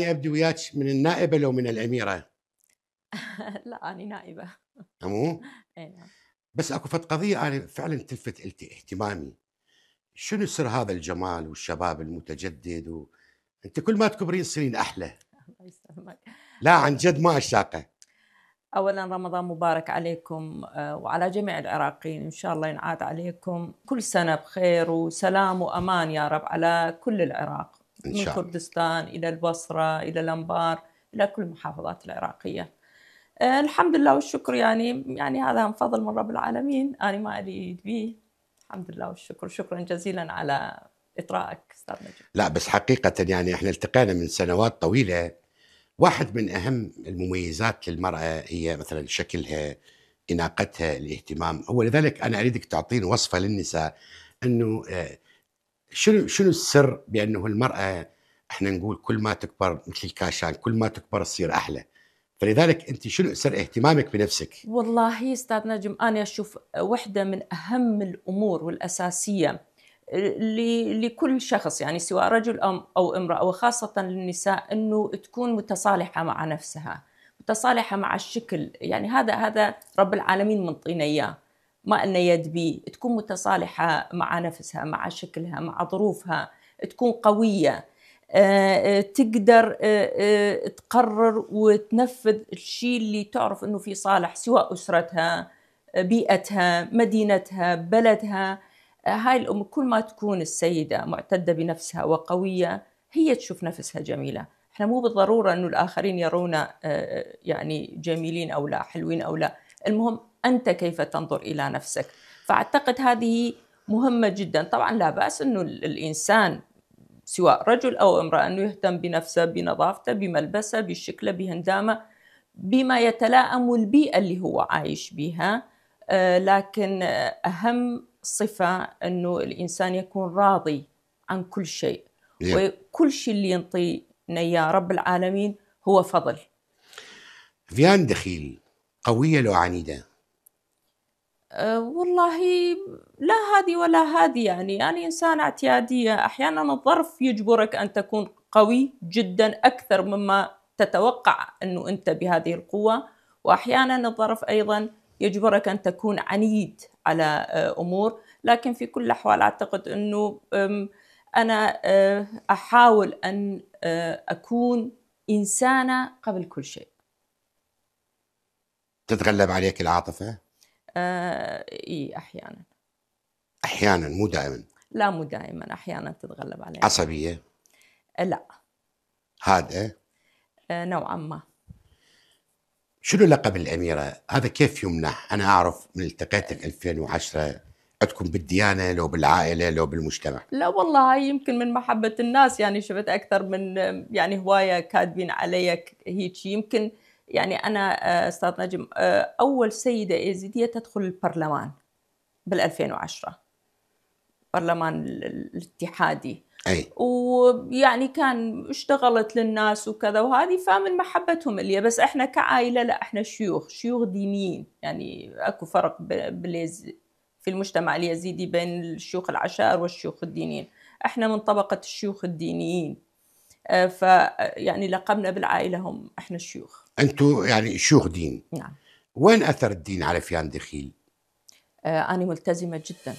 أبدي وياك من النائبة لو من الأميرة؟ لا أنا نائبة أه، مو؟ نعم بس اكو فت قضيه انا فعلا تلفت اهتمامي شنو سر هذا الجمال والشباب المتجدد و... انت كل ما تكبرين تصيرين احلى الله يسلمك لا عن جد ما اشتاقه اولا رمضان مبارك عليكم آه، وعلى جميع العراقيين ان شاء الله ينعاد عليكم كل سنه بخير وسلام وامان يا رب على كل العراق إن شاء. من كردستان إلى البصرة إلى الأنبار إلى كل المحافظات العراقية آه، الحمد لله والشكر يعني يعني هذا من فضل من رب العالمين أنا ما أريد به الحمد لله والشكر شكرا جزيلا على إطراءك أستاذ نجم لا بس حقيقة يعني إحنا التقينا من سنوات طويلة واحد من أهم المميزات للمرأة هي مثلا شكلها إناقتها الاهتمام هو لذلك أنا أريدك تعطيني وصفة للنساء أنه آه، شنو شنو السر بانه المراه احنا نقول كل ما تكبر مثل الكاشان كل ما تكبر تصير احلى فلذلك انت شنو سر اهتمامك بنفسك؟ والله استاذ نجم انا اشوف واحده من اهم الامور والاساسيه لكل شخص يعني سواء رجل او امراه وخاصه للنساء انه تكون متصالحه مع نفسها، متصالحه مع الشكل، يعني هذا هذا رب العالمين منطينا اياه. ما أن يد بي تكون متصالحة مع نفسها مع شكلها مع ظروفها تكون قوية آه، آه، تقدر آه، تقرر وتنفذ الشيء اللي تعرف أنه في صالح سواء أسرتها بيئتها مدينتها بلدها هاي الأم كل ما تكون السيدة معتدة بنفسها وقوية هي تشوف نفسها جميلة احنا مو بالضرورة أنه الآخرين يرونا يعني جميلين أو لا حلوين أو لا المهم أنت كيف تنظر إلى نفسك فأعتقد هذه مهمة جدا طبعا لا بأس أنه الإنسان سواء رجل أو امرأة أنه يهتم بنفسه بنظافته بملبسه بشكله بهندامه بما يتلائم البيئة اللي هو عايش بها آه، لكن أهم صفة أنه الإنسان يكون راضي عن كل شيء إيه. وكل شيء اللي ينطينا إياه رب العالمين هو فضل فيان دخيل قوية لو عنيدة؟ أه، والله لا هذه ولا هذه يعني أنا يعني إنسانة اعتيادية أحيانا الظرف يجبرك أن تكون قوي جدا أكثر مما تتوقع أنه أنت بهذه القوة وأحيانا الظرف أيضا يجبرك أن تكون عنيد على أه، أمور لكن في كل الأحوال أعتقد أنه أنا أه، أحاول أن أكون إنسانة قبل كل شيء تتغلب عليك العاطفة؟ آه إي أحيانا أحيانا مو دائما لا مو دائما أحيانا تتغلب عليك عصبية؟ آه لا هادئة؟ آه نوعا ما شنو لقب الأميرة؟ هذا كيف يمنح؟ أنا أعرف من التقيتك 2010 عندكم بالديانة لو بالعائلة لو بالمجتمع لا والله هاي يمكن من محبة الناس يعني شفت أكثر من يعني هواية كاتبين علي هيك يمكن يعني أنا آه، أستاذ نجم آه، أول سيدة يزيدية تدخل البرلمان بال 2010 برلمان الاتحادي أي. ويعني كان اشتغلت للناس وكذا وهذه فمن محبتهم اللي بس احنا كعائله لا احنا شيوخ شيوخ دينيين يعني اكو فرق باليز في المجتمع اليزيدي بين الشيوخ العشائر والشيوخ الدينيين احنا من طبقه الشيوخ الدينيين آه، فيعني لقبنا بالعائله هم احنا الشيوخ انتم يعني شيوخ دين نعم وين اثر الدين على فيان دخيل؟ آه انا ملتزمه جدا